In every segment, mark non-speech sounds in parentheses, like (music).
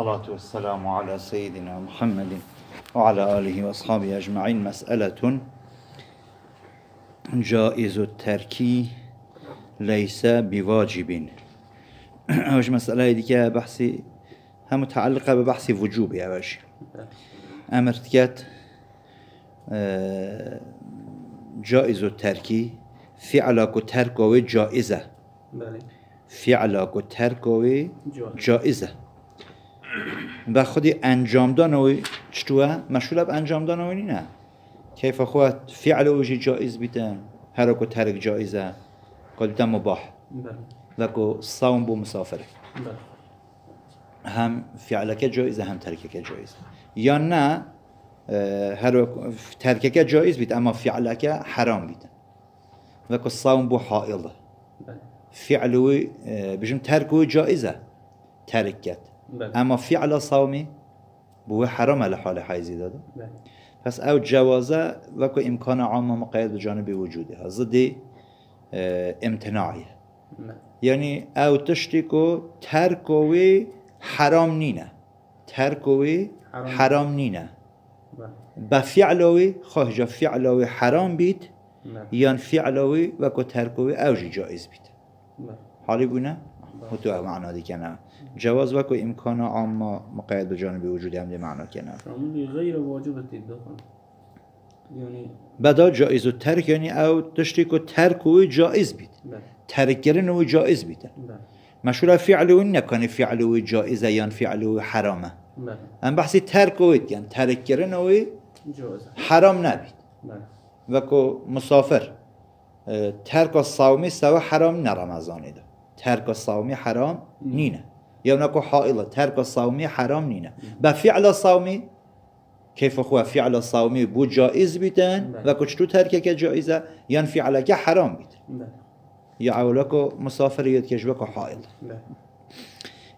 والصلاة والسلام على سيدنا محمد وعلى آله وأصحابه أجمعين مسألة جائز التركي ليس بواجب أوش مسألة ديك بحثي هم متعلقة ببحث وجوب يا باشي أمر آه، جائز التركي فعلك تركوي جائزة فعلك تركوي جائزة و خودی انجام دانوی چطوره؟ مشغول انجام دانوی نه کیف خود فعل جایز بیتن حرک و ترک جایزه قد بیتن مباح لکو صوم بو مسافره بله. هم فعلکه جایزه هم ترککه جایزه یا نه هر ترککه جایز بیت اما فعلک حرام بیت و صوم بو حائله بله. فعلوی بجم ترکوی جایزه ترکت بله. اما فعل صومی بو علی حال حیزی داده بله. پس او جوازه و امکان عام مقید مقاید وجودی وجوده ضد امتناعیه بله. یعنی او تشتی کو ترکوی حرام نینه ترکوی حرام, حرام نینه به فعلوی خواه جا فعلوی حرام بیت بله. یا فعلوی و کو ترکوی اوجی جایز بیت حالی بونه؟ تو او معنا دیگه نه جواز و که امکان عام مقید به جانب وجود هم معنا کنه غیر واجب یعنی بدا جایز و ترک یعنی او دشتی که ترک و جایز بید بله. ترک کردن و جایز بید بله. مشهور فعل و نکنه فعل و جایزه یا فعل و حرامه بله. من بحثی ترک و یعنی ترک کردن و حرام نبید و که مسافر ترک و صومی سوا حرام نه رمضان ده ترک صومی حرام نینه یا یعنی نکو حائل ترک صومی حرام نینه با فعل صومی کیف خو فعل صومی بو جایز بیتن بله. و تو ترک که جایزه یان یعنی فعل که حرام بیتن بله. یا مسافریت مسافر یاد کو حائل بله.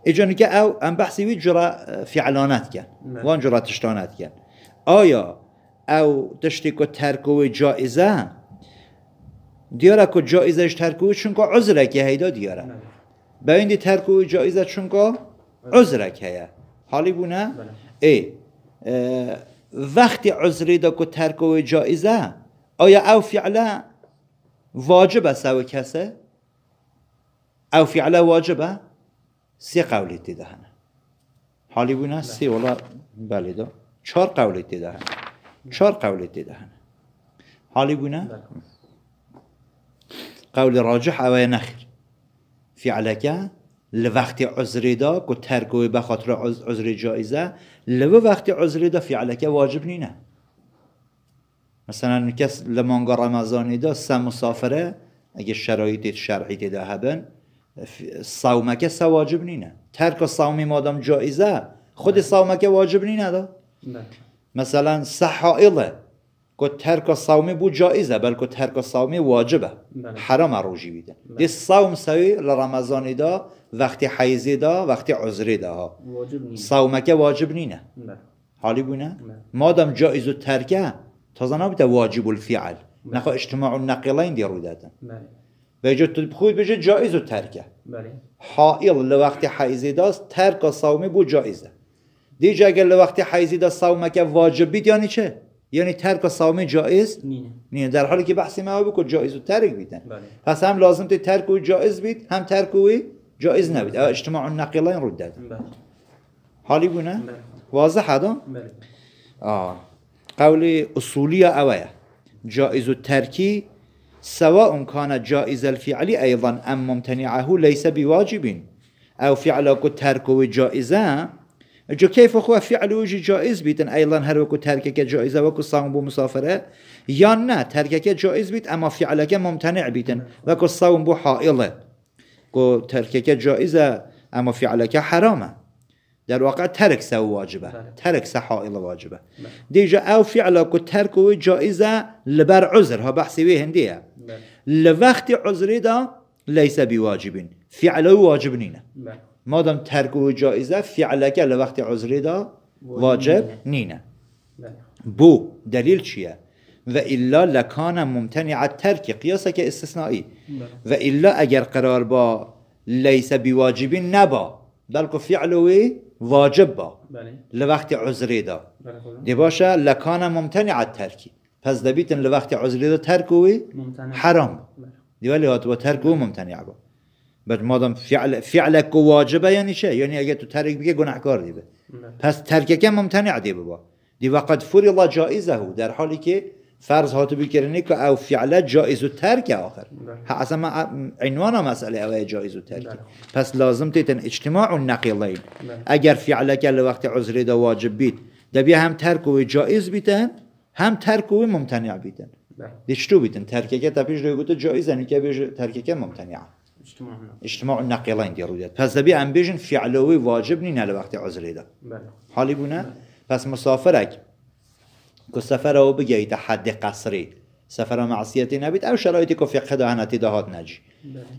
اجان که او ام بحثی وی جرا فعلانات کن وان جرا تشتانات آیا او تشتی که ترکو جایزه دیاره که اش ترکو چون که عذره که هیدا دیاره ترک و جایزه که که هیا حالی بونه بله. ای وقتی عذری دا که و جایزه آیا او فعلا واجب است او کسه او فعلا واجبه سی قولیت دیده هنه حالی بونه بله. سی والا، بله دا چار قولیت دیده هنه چار قولیت دیده هنه حالی بونه بله. قول راجح او نخیر فعلکه لوقت عذری دا که ترکوی به خاطر عذر جایزه لو وقت عذری دا فعلکه واجب نینه مثلا کس لمانگا رمضانی دا سه مسافره اگه شرایط شرعی دیده هبن صومکه سه واجب نینه ترک صومی مادام جایزه خود صومکه واجب نینه دا مثلا سه که ترک صومی بو جایزه بلکه ترک صومی واجبه بله. حرام روجی بیده بله. دی صوم سوی رمضان دا وقتی حیزی دا وقتی عذری دا ها که واجب نینه بله. حالی بونه بله. مادم جایز و ترکه تازه نبیده واجب الفعل نخوا اجتماع نقل دی رو دادن و تو خود بشه جایز و ترکه حائل لوقتی حیزی داست ترک صومی بو جایزه دی اگر وقتی حیزی دا که واجب بید یعنی چه؟ یعنی ترک صوم جایز نه در حالی که بحث ما بود که جایز و ترک بیدن بله. پس هم لازم تو ترک و جایز بید هم ترک و جایز نبید او بله. اجتماع این رو داد بله. حالی بونه بله. واضح هدا بله. آه قول اصولی اوه و ترکی سواء کان جایز الفعل ایضا ام ممتنعه لیس بواجبین. او ترک و جایزه. جو كيف خو فعله جي جائز بيتن ايضا هر وكو تركك جائزه وكو صوم بو مسافره يا نا تركك جائز بيت اما فعلك ممتنع بيتن وكو صوم بو حائله كو تركك جائزه اما فعلك حرامه در واقع ترك سو واجبه ترك سو حائله واجبه ديجا او فعلك تركه جائزه لبر عذر ها بحثي وي هنديه لوقت عذري دا ليس بواجبين فعله واجب مادام ترک او جایزه فعلکه لوقت عذری دا واجب نینه بله. بو دلیل چیه و الا لکان ممتنع ترک قیاسه که استثنایی بله. و الا اگر قرار با لیس بواجبی نبا بلکه فعلوی واجب با بله. لوقت عذری دا دی باشه لکان ممتنع ترکی پس دبیتن لوقت عذری دا ترکوی حرام دی هات هاتو ترکو ممتنع با بعد مادام فعل فعل کو واجبه یعنی چه یعنی اگه تو ترک بگه گناهکار دیبه پس ترک کم ممتنع دیبه با دی وقت فوری الله جایزه در حالی که فرض هاتو بکرنی که او فعله جایز و ترک آخر اصلا ما عنوان مسئله او جایز و ترک پس لازم تیتن اجتماع و نقیلین اگر فعله که وقت عذری دا واجب بید بیا هم ترک و جایز بیتن هم ترک و ممتنع بیتن دیشتو بیتن ترک که تا پیش روی جایز هنی که بیش ترک ممتنع اجتماع نقیلین دی رودیت پس دبی ام بیشن فعلوی واجب نیست هل وقت عذره بله. حالی بونه بله. پس مسافرک که سفر او بگیت حد قصری سفر معصیتی نبید او شرایطی که فقه ده هنتی دهات نجی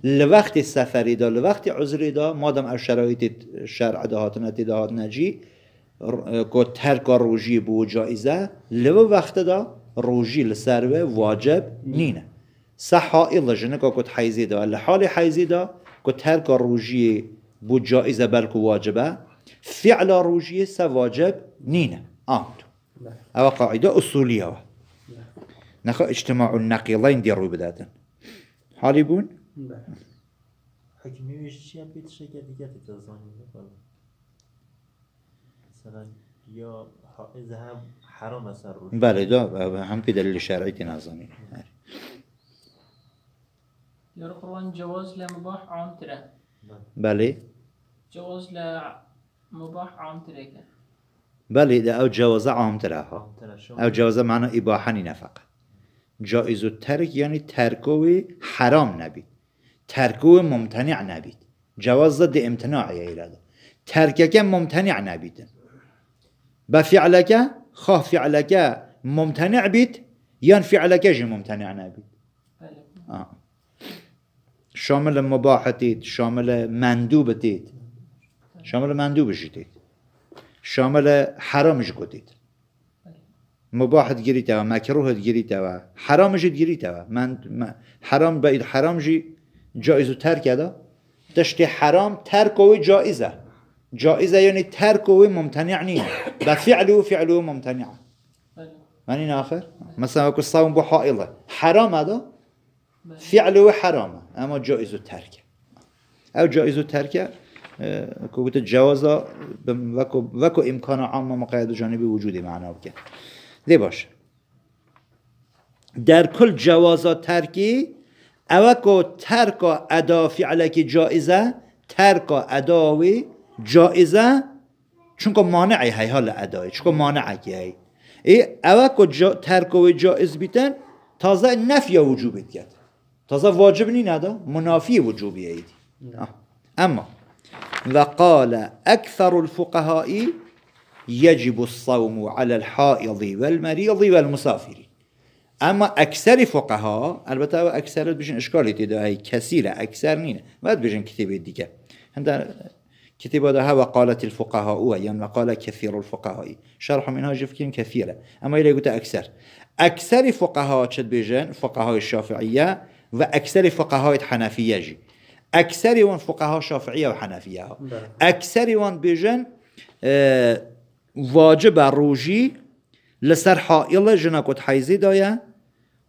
لوقت بله. سفری ده لوقت عذری ده مادم او شرایط شرع دهات نتی دهات نجی که ترک روژی بو جایزه لو وقت ده روژی لسر واجب نینه صحائل جنگا کت حیزی دا لحال حیزی دا کت ترک روژی بو جائزه بلک واجبه فعل روژی سا واجب نینه آمد او قاعده اصولیه و نخو اجتماع النقیضین دی روی بدادن حالی بون حکمی ویش شیء بیت شکر دیگه تزانی میکنه مثلا یا حائز هم حرام اثر بله دا هم في دلیل شرعی تنازانی یارو جواز لمباح عام تره بله جواز لمباح عام تره که بله ده او جواز عام تره ها او جواز معنا اباحه نه فقط جایز و ترک یعنی ترکوی حرام نبید ترکوی ممتنع نبید جواز ضد امتناع ایراده ترکک ممتنع نبید با فعلک خواه که ممتنع بید یعنی فعلک جی ممتنع نبید بله. آه. شامل مباحتید شامل مندوبتید شامل مندوبشیدید شامل حرامش گدید مباحت گیری و مکروهت گیری و حرامش گیریت و من حرام با حرام جی جایز و ترک دا تشتی حرام ترک و جایزه جایزه یعنی ترک و ممتنع و فعل و ممتنع من آخر مثلا كل صوم حائله حرام ادا بله. فعل و حرامه اما جایز و ترکه او جایز و ترکه که بوده جوازا وکو امکان عام مقاید جانبی وجودی معنا بکن دی باشه در کل جوازا ترکی اوکو ترکا ادا فعلکی که جایزه ترکا اداوی جایزه چون که مانعی های حال ادای چون که مانعی ای اوکو جا و جایز بیتن تازه نفی وجوبیت کرد تصف واجبني هذا منافي وجوبية ايدي نعم. آه. أما وقال أكثر الفقهاء يجب الصوم على الحائض والمريض والمسافر اما اکثر فقها البته اکثر بشین اشکالی دیده های کثیره اکثر نینه بعد بشین کتاب دیگه هم در کتاب ده ها وقالت الفقهاء او یا وقال كثير الفقهاء شرح منها جفكين كثيره اما الى گوت اکثر اکثر فقها چد بشین فقهای شافعیه و اکثر فقهای حنفیه جی اکثر اون فقها شافعیه و حنفیه ها بله. اکثر اون بیجن واجب روجی لسر حائل جنکت حیزی دایا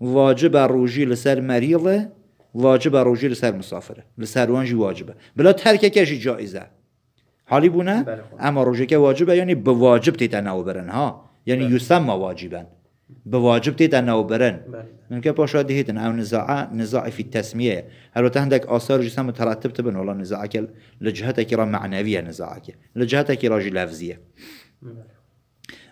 واجب روجی لسر مریل واجب روجی لسر مسافره لسر وانجی واجبه بلا ترک کشی جایزه حالی بونه بله اما روجی که واجبه یعنی به واجب تیتناو برن ها یعنی بله. ما واجبن بواجب تيت أنه برن من كي باشا هيتن أو نزاع نزاع في التسمية هل عندك آثار جسم ترتب تبن والله نزاعك لجهتك كرا معنوية نزاعك لجهتك را لفظيه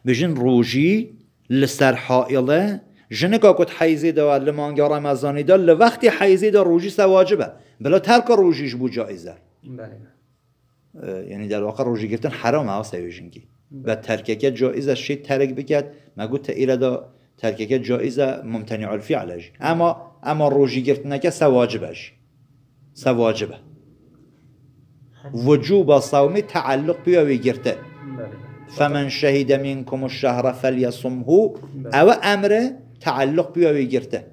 بجن روجي لسر حائلة جنكا كنت حيزي دا لمانجا رمضاني دو لوقت حيزي دو روجي سواجبه بلا ترك روجيش بو جائزة يعني اه، در واقع روجي قلتن حرام هوا سيوجنكي و ترککه جایز شی ترک بکد مگو ایره دا ترککه جایز ممتنع علش اما اما روجی سواجب سواجبش سواجبه وجوب صومی تعلق بیاوی گرته فمن شهد منکم الشهر فلیصمه او امره تعلق بیاوی گرته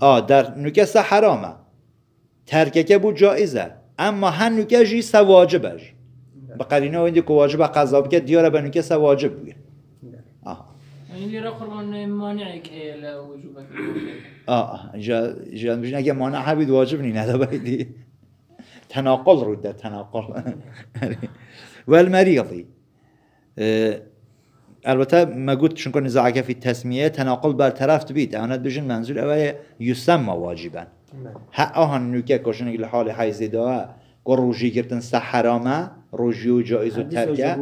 آ در نکسه حرامه ترککه بو جایزه اما هن نکه جی سواجبش به قرینه و واجب قضا بکرد دیاره به اینکه سه واجب بگه آه این را قربان مانع که وجوب آه جا جا میشن اگه مانع حبید واجب نی ندا تناقل رو ده تناقل والمريض البته ما قلت شنو كان نزاعك في التسميه تناقل برطرف بيت انا بجن منظور اوه يسمى واجبا بله. ها اهن نوكه كشن لحال حيز دوا قروجي گرتن سحرامه روجي وجائز التركة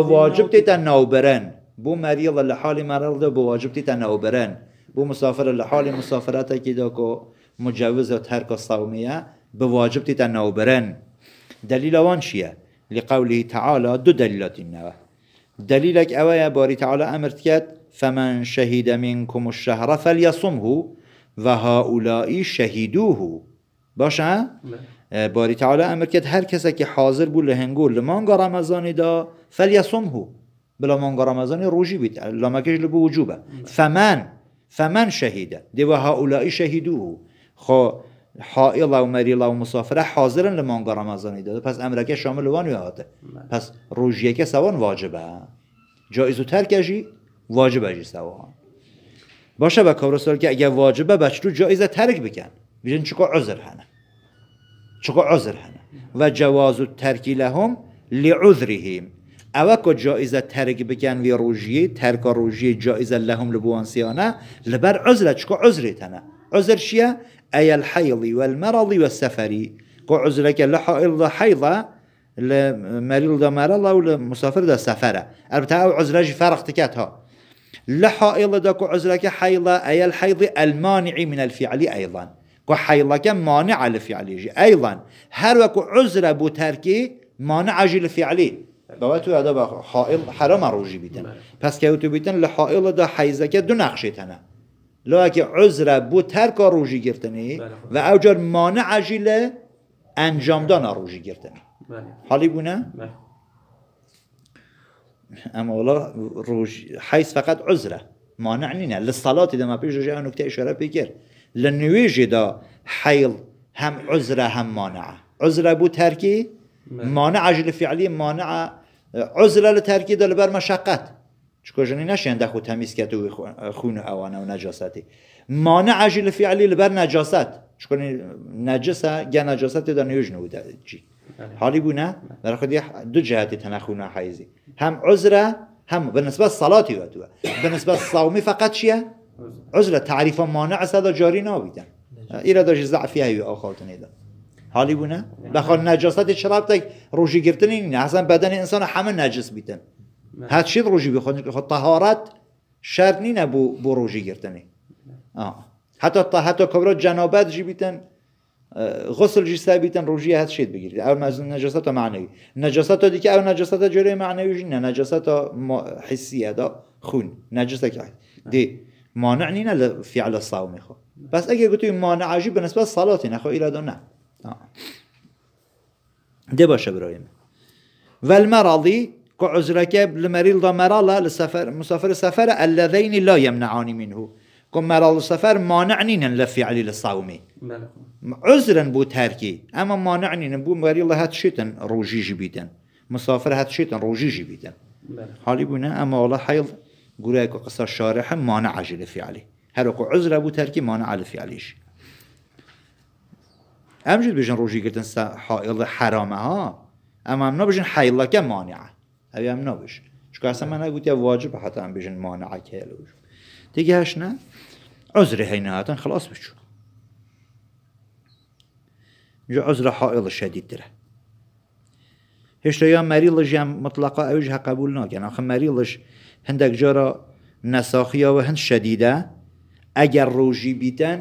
بواجب تتناوبرن بو مريض اللي حالي مرض بواجب تتناوبرن بو مسافر اللي حالي مسافرته كده كو مجوزة ترك الصومية بواجب تتناوبرن دليل وان شيا لقوله تعالى دو دليلات النوى دليلك أوايا باري تعالى امرتكت فمن شهد منكم الشهر فليصمه وهؤلاء شهدوه باشا؟ باری تعالی امر کرد هر کسی که حاضر بود لهنگو لمانگا رمضانی دا هو بلا مانگا رمضانی روجی بید لامکش لبو وجوبه فمن فمن شهیده دی و شهیدو هو خو حائل و مریل و مسافره حاضرن لمانگا رمضانی داده پس امرکه شامل وان آده بله. پس روجیه که سوان واجبه جایز و ترکشی واجبه جی سوان باشه با کارسال که اگه واجبه بچه رو جایزه ترک بکن بیشن چکا عذر هنه چقا عذر هنا وجواز الترك لهم لعذرهم اوه که جایزه ترک بکن وی روژیه ترک روژیه جایزه لهم لبوانسیانه لبر عذره چقا عذره تنه عذر شیه ای الحیضی والمرضی والسفری که عذره که لحائل حیضه لمريض ده مرض او لمسافر ده سفره البته او عذرج فرق تكاتها لحائض ده عذرك حيضه اي الحيض المانع من الفعل ايضا كحيلك مانع الفعلي جي أيضا هر وكو عذر بو تركي مانع جي الفعلي بواتو هذا حائل حرام روجي بيتن بس كيوتو بيتن لحائل دا حيزك دو نقشتنا لكن عذر بو ترك روجي گرتني و اوجر مانع جي انجام دان روجي گرتني حالي بونه؟ اما والله روج حيث فقط عذره مانع نينا للصلاة إذا ما بيجي نكتة إشارة بيكر لنویجی دا حیل هم عذر هم مانع عذر بو ترکی بله. مانع لە فعلی مانع ترکی لە مشقت لەبەر مەشقەت چکۆژنی خود تمیز تەمیسکەت و خون اوانه و نجاستی مانع اجل فعلی لەبەر نجاست چکۆنی نەجسە گە نەجاساتێدا نبوده جی بله. حالی بود نه بله. در خود دو جهتی تنخون حیزی هم عزره هم به نسبت صلاتی و تو به صومی فقط چیه عزله تعریف مانع صدا جاری نابیدن را داشت ضعفی هیوی آخالتون ایدا حالی بونه بخواد نجاست چرا تک روجی گرتن این اصلا بدن انسان همه نجس بیتن هر چی روجی بخواد خود طهارت شرط نیست بو, بو روشی گرتنی آه. حتی حتی کبرا جنابت جی بیتن غسل جی ثابتن روجی هات شید بگیرید اول از نجاست معنوی نجاست دیگه اول نجاست جوری معنوی نه نجاست حسی دا خون نجاست که دی مانعني في على الصوم خو بس اجي قلت مانع عجيب بالنسبه صلاتی نخو ایرادو نه ده آه. باشه برای من والمرضی که عذرکه لمریل دا مرالا للسفر مسافر السفر الذين لا يمنعان منه كم مرال السفر مانعني نلفي علي للصوم عذرا بو تركي اما مانعني بو مریل هات شيتن روجي جبیدن مسافر هات شيتن روجي جبیدن حالي بو اما والله حيض گروه که قصه شارح هم مانع لفعله هر اکو عذر ابو ترکی مانع عجل لفعلیش امجد بجن روشی سا حائل حرامه ها اما هم بجن حائل که مانعه او هم بجن چکا اصلا من نگوت واجب حتی هم بجن مانعه که هلوش دیگه هش نه عذر هی نهاتن خلاص بچو جو عذر حائل شدید دره هشتا یا مریلش هم مطلقا ها قبول ناکن آخه مریلش هندك جارا نساخيا وهند شديدة اگر روجي بيتن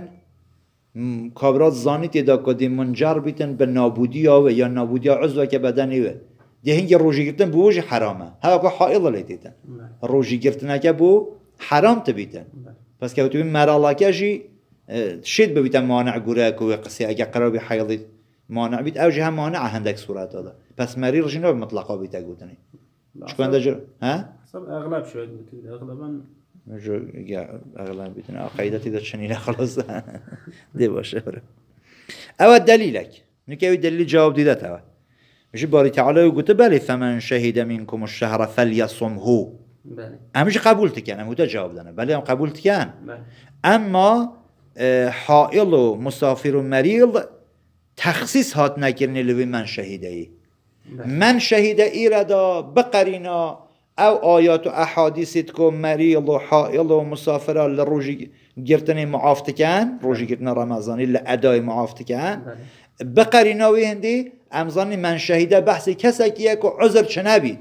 کابرات زانیت دا کدی منجر بیتن به نابودی و یا نابودی عضو که بدنی و ده هنگی روژی گرتن بو وجه حرامه ها که حائض لیتیتن بله. روژی گرتن که بو حرام تبیتن بله. پس که تو مرالا که جی شید ببیتن مانع گوره که قصی اگر قرار بی حیضی مانع بیت او جی هم مانع هندک صورت داده پس مری رژی نو مطلقا بیتن گوتنی بله. ها؟ صب اغلب شويه قلت اغلبا اغلب بدون عقیدتی اذا شنیده خلاص (laughs) دي باشه او دليلك نکه او دلیل جواب دیده تا میشه باری تعالی و گوته فمن شهد منكم الشهر فلیصمه بله همیشه قبول تکنم يعني، مو جواب دنه بله هم قبول تکن يعني. اما آه، حائل و مسافر و مریض هات نکرنی لوی من شهیده من شهیده ای را او آیات و احادیثی که مریض و حائل و مسافره لروجی گرتن معافت کن روجی گرتن رمضانی لعدای معافت کن بقریناوی بله. هندی امزانی من شهیده بحث کسی که عذر چنبید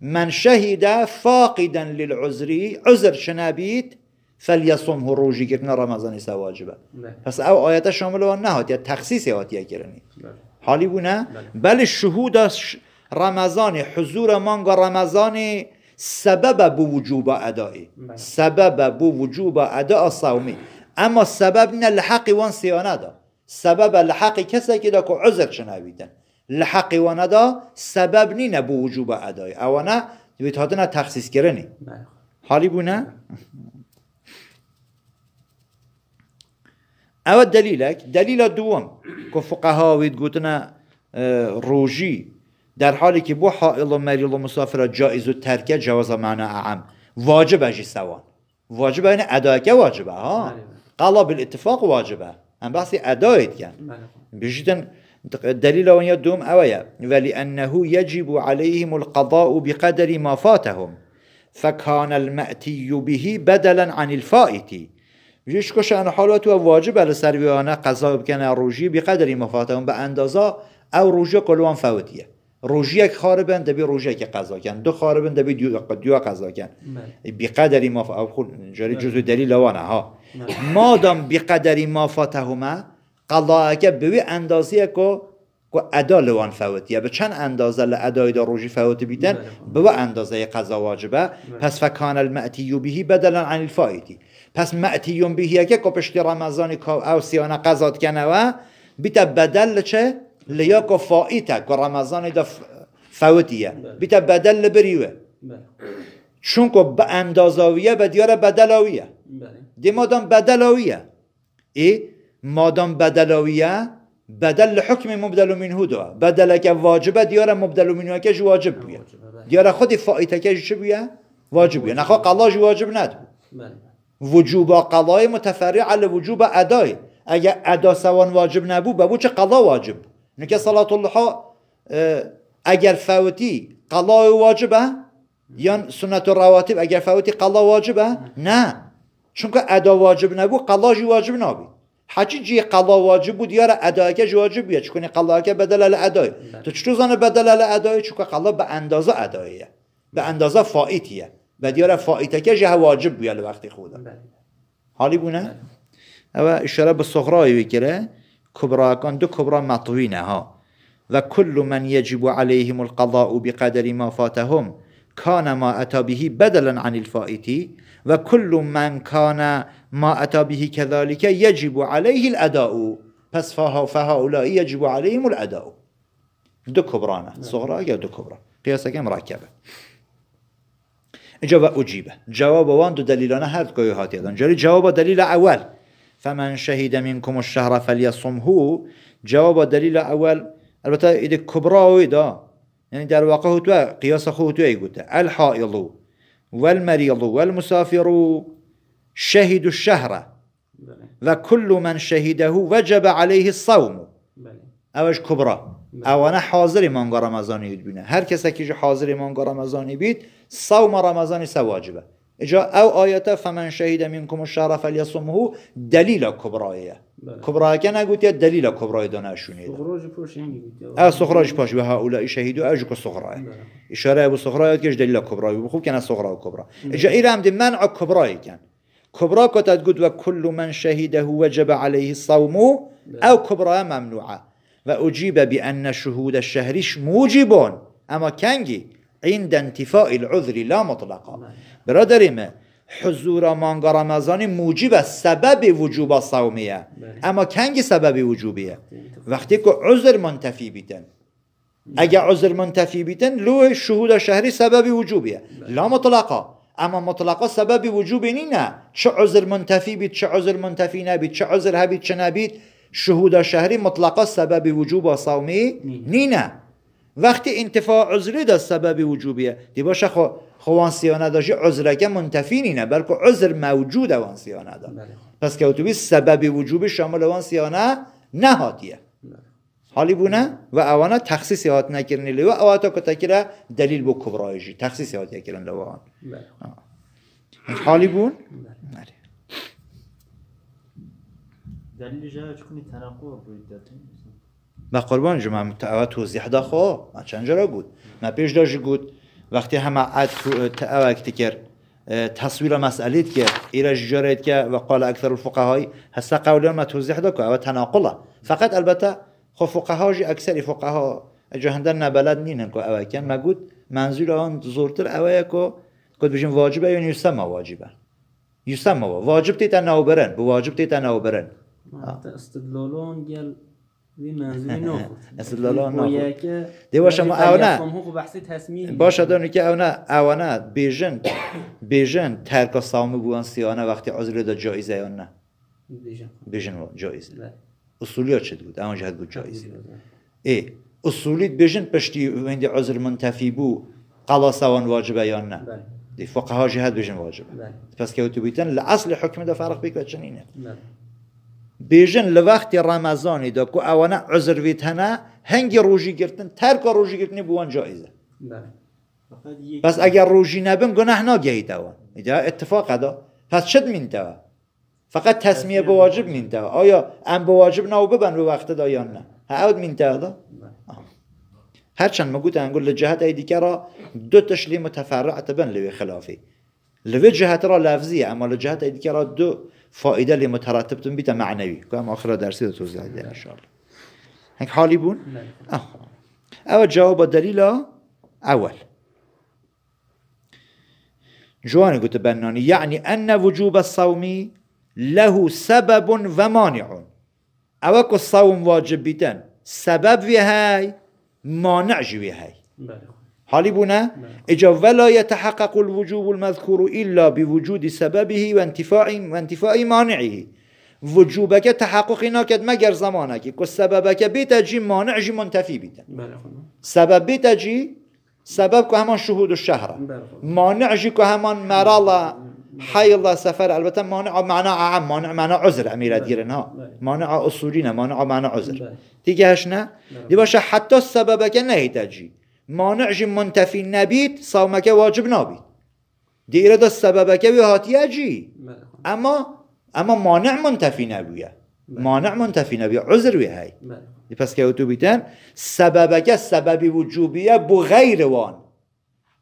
من شهیده فاقدا للعذری عذر چنبید هو روجی گرتن رمضانی سواجبه بله. پس او آیات شامل و نهاد یا تخصیص هاتیه کرنی بله. حالی بونه بله شهود ش... رمضان حضور من و رمضان سبب بو وجوب ادای بله. سبب بو وجوب ادا صومی اما سبب نه لحق وان سیانه سبب لحق کسی که دکو عذر شنویدن لحق وان دا سبب نی نه بو وجوب ادای اوانه دویت هاده نه تخصیص کرنی بله. حالی بو نه (laughs) او دلیلک دلیل دوم که فقها وید گوتنه روجی در حالی که بو حائل و مریل و مسافر جائز و ترکه جواز معنا اعم واجب اجی سوان واجب این اداکه واجبه ها قال بالاتفاق واجبه ام بحث ادايت كان بجدا دليل أن دوم اويا ولانه يجب عليهم القضاء بقدر ما فاتهم فكان المأتي به بدلا عن الفائت بجيش كش انا حالات واجب على سرويانا قضاء بكنا روجي بقدر ما فاتهم باندازا او روجي قلوان فوتيه روژیک خاربن دبی که قضا کن دو خاربن دبی دیو دیو قضا کن بله. بیقدری ما او خود جری بله. جزء دلیل وانه ها بله. مادام بقدری ما فاتهما قضا که به اندازی که که ادا لوان فوتیه به چند اندازه لادای دا روژی فوت بیدن به و اندازه قضا واجبه پس فکان المعتی بهی بدلا عن الفایتی پس معتی بهی یک که پشتی رمضان که او قضا بیت بدل چه لیاکو که رمضان دا فوتیه، بیتا بدل لبریوه بله. چون که به اندازاویه به دیار بدلاویه بله. دی مادام بدلاویه ای مادام بدلاویه بدل حکم مبدل منه دو بدل که واجبه دیار مبدل منه که واجب بیه بله. دیار خودی فایده که چه بیه واجب بیه نخواه واجب ند وجوب قلای متفرع علی وجوب ادای اگر ادا سوان واجب نبود به چه قلا واجب نکه صلات الله اگر فوتی قلا واجبه یا سنت رواتب اگر فوتی قلا واجبه نه چون که ادا واجب نبود جو واجب نبود حچی جی قلا واجب بود یار ادا که واجب بیا چون قلا که بدل ال ادای تو چطور زنه بدل ال ادای چون قلا به اندازه ادایه به اندازه فائتیه و یار فائته که جه واجب بیال وقتی خدا حالی بونه او اشاره به صغرای بکره كبراكان دو كبرا مطوينها وكل من يجب عليهم القضاء بقدر ما فاتهم كان ما أتى به بدلا عن الفائت وكل من كان ما أتى به كذلك يجب عليه الأداء پس فهؤلاء يجب عليهم الأداء دو كبرانة صغرى يا دو كبرى كم مركبة جواب أجيبه جواب وان دو دليلانه هر گوهاتی جواب دلیل اول فمن شهد منكم الشهر فليصمه جواب دليل أول البته إذا كبرى ويدا يعني در واقع هو تو قياس خو تو يقول الحائض والمريض والمسافر شهدوا الشهر وكل من شهده وجب عليه الصوم اوش كبرى او انا حاضر من رمضان يدبنا هر كسا كي حاضر من رمضان بید صوم رمضان سواجبه اجا او آیت فمن شهید منکم الشهر فلیصمه دلیل کبرایه کبرای که نگوت دلیل کبرای دانه شونید سخراج پاش اه سخراج پاش به هؤلاء شهید و اجو که سخرای اشاره به سخرای که دلیل کبرای بخوب که نه سخرا و کبرا اجا ایره هم دی منع کبرای کن کبرا گود و کل من شهیده وجب عليه الصوم أو كبرى ممنوعة و بی بأن شهود شهریش موجب أما کنگی عند انتفاء العذر لا مطلقا نعم. برادر ما حضور مانگا رمضان موجب سبب وجوب صومیه اما کنگ سبب وجوبیه وقتی که عذر منتفی بیدن اگه عذر منتفی بیدن لو شهود شهری سبب وجوبیه لا مطلقا اما مطلقا سبب وجوبی نه چه عذر منتفی بید چه عذر منتفی نبید چه عذر هبید چه نبید شهود شهری مطلقا سبب وجوب صومی نینه وقتی انتفاع عذری در سبب وجوبیه دی باشه خو سیانه داشی عذرکه منتفی نینه بلکه عذر موجود وان سیانه دار بله. پس که اتوبی سبب وجوب شامل وان سیانه نهادیه بله. حالی بونه و اوانه تخصیصی هات و لیو اواتا تکره دلیل بو کبرایجی تخصیصی هات یکرن لیو بله. حالی بون؟ دلیل جا چکنی بودید با قربان جمع تعوا توضیح دا خو ما چند جرا گود ما پیش داشت گود وقتی همه عد تعوا کرد تصویر مسئله کرد ایرج جارید که و قال اکثر الفقهای هستا قولیان ما توضیح دا که او تناقله فقط البته خب فقهاش اکثر ها جهندن نبلد نینن که اکن ما گود منظور آن زورتر او که قد بجیم واجبه یا نیستم واجبه ما واجب تیتا برن بواجب تیتا استدلالون (laughs) دی باشه ما او نه باشه دانو که او نه او نه بیجن بیجن ترک سامو بوان سیانه وقتی عذر دا جایزه یا نه بیجن جایزه بله. اصولی ها چه بود اما جهت بود جایزه ای اصولیت بیجن پشتی ویندی عذر منتفی بو قلا سوان واجبه یا نه بله. دی فقها ها جهت بیجن واجبه بله. پس که تو بیتن لعصل حکم دا فرق بیکوه چنینه نه بێژن رمضانی دا ڕامازانی اوانه عذر وی گرفتن هنگی ڕۆژی گرتن تەرکە ڕۆژیگررتنی بووان اگر بله. بەس ئەگەر گناه نەبن گۆناح اتفاق دا پس شت میندا فقط تسمیه به واجب میندا آیا ام به واجب ناو ببن وقت وقت یان نه دا مینتەدا بله. هەرچەند مەگووت ئەنگول انگل جهت دیگه را دو تشلی متەفرعتە بن لوی خلافی جهت را لفظیه اما عمل جهت ئەی دو فائده اللي مترتبه بيتا معنوي كم اخر درسي توضيح دي ان شاء الله هيك حالي بون اه اول جواب الدليل اول جواني قلت بناني يعني ان وجوب الصوم له سبب ومانع اوك الصوم واجب بيتن سبب هاي مانع جوي هاي حالي بنا نعم. إجا ولا يتحقق الوجوب المذكور إلا بوجود سببه وانتفاع, وانتفاع مانعه وجوبك هناك ما مگر زمانك كو سببك بتجي مانع جي منتفي بيت سبب بتجي سبب كو همان شهود الشهر مانع جي كو همان حي حيلا سفر البته مانع معنى عام مانع معنى عذر اميره ديرنا مانع اصولينا مانع معنى عذر تيجي هشنا دي باشه حتى سببك نهي تجي مانعش منتفی نبید صومکه واجب نابید دیره دا سببکه به هاتیه بله. اما اما مانع منتفی نبیه بله. مانع منتفی نبیه عذر به های پس که تو بیتن سببکه سببی وجوبیه بو غیر وان